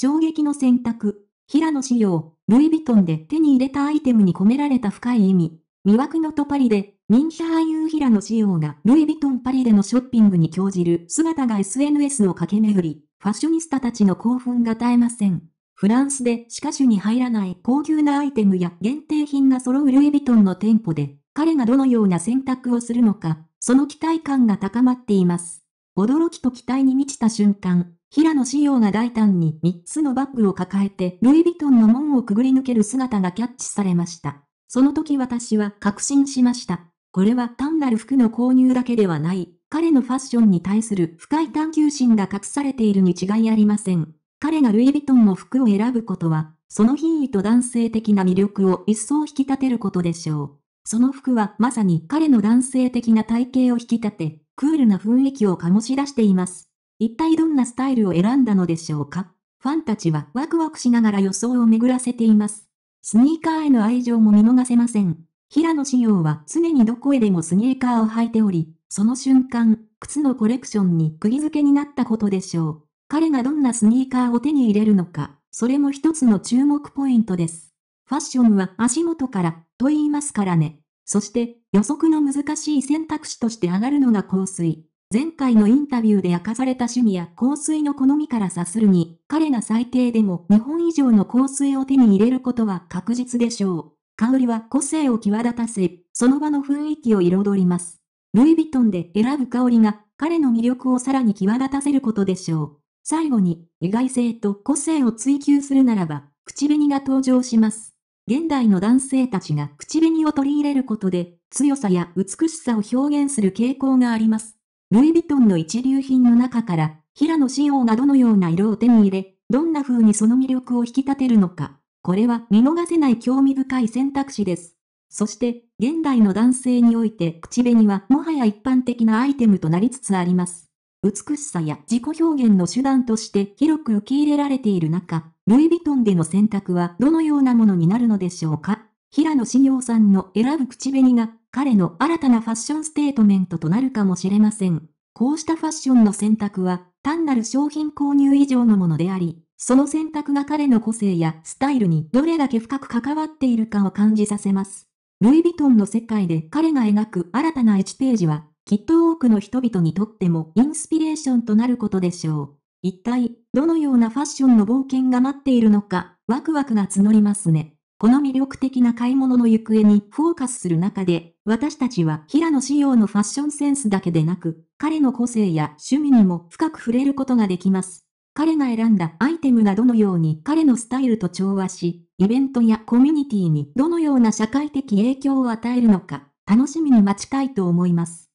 衝撃の選択。平野紫耀、ルイ・ヴィトンで手に入れたアイテムに込められた深い意味。魅惑のとパリで、人気俳優平野紫耀がルイ・ヴィトンパリでのショッピングに興じる姿が SNS を駆け巡り、ファッショニスタたちの興奮が絶えません。フランスでしか手に入らない高級なアイテムや限定品が揃うルイ・ヴィトンの店舗で、彼がどのような選択をするのか、その期待感が高まっています。驚きと期待に満ちた瞬間、平野紫耀が大胆に3つのバッグを抱えてルイ・ヴィトンの門をくぐり抜ける姿がキャッチされました。その時私は確信しました。これは単なる服の購入だけではない、彼のファッションに対する深い探求心が隠されているに違いありません。彼がルイ・ヴィトンの服を選ぶことは、その品位と男性的な魅力を一層引き立てることでしょう。その服はまさに彼の男性的な体型を引き立て、クールな雰囲気を醸し出しています。一体どんなスタイルを選んだのでしょうかファンたちはワクワクしながら予想を巡らせています。スニーカーへの愛情も見逃せません。平野紫耀は常にどこへでもスニーカーを履いており、その瞬間、靴のコレクションに釘付けになったことでしょう。彼がどんなスニーカーを手に入れるのか、それも一つの注目ポイントです。ファッションは足元からと言いますからね。そして予測の難しい選択肢として上がるのが香水。前回のインタビューで明かされた趣味や香水の好みから察するに、彼が最低でも日本以上の香水を手に入れることは確実でしょう。香りは個性を際立たせ、その場の雰囲気を彩ります。ルイ・ヴィトンで選ぶ香りが彼の魅力をさらに際立たせることでしょう。最後に、意外性と個性を追求するならば、口紅が登場します。現代の男性たちが口紅を取り入れることで、強さや美しさを表現する傾向があります。ルイ・ヴィトンの一流品の中から、平野仕様がどのような色を手に入れ、どんな風にその魅力を引き立てるのか。これは見逃せない興味深い選択肢です。そして、現代の男性において口紅はもはや一般的なアイテムとなりつつあります。美しさや自己表現の手段として広く受け入れられている中、ルイ・ヴィトンでの選択はどのようなものになるのでしょうか平野志耀さんの選ぶ口紅が彼の新たなファッションステートメントとなるかもしれません。こうしたファッションの選択は、単なる商品購入以上のものであり、その選択が彼の個性やスタイルにどれだけ深く関わっているかを感じさせます。ルイ・ヴィトンの世界で彼が描く新たな1ページは、きっと多くの人々にとってもインスピレーションとなることでしょう。一体、どのようなファッションの冒険が待っているのか、ワクワクが募りますね。この魅力的な買い物の行方にフォーカスする中で、私たちは平野仕様のファッションセンスだけでなく、彼の個性や趣味にも深く触れることができます。彼が選んだアイテムがどのように彼のスタイルと調和し、イベントやコミュニティにどのような社会的影響を与えるのか、楽しみに待ちたいと思います。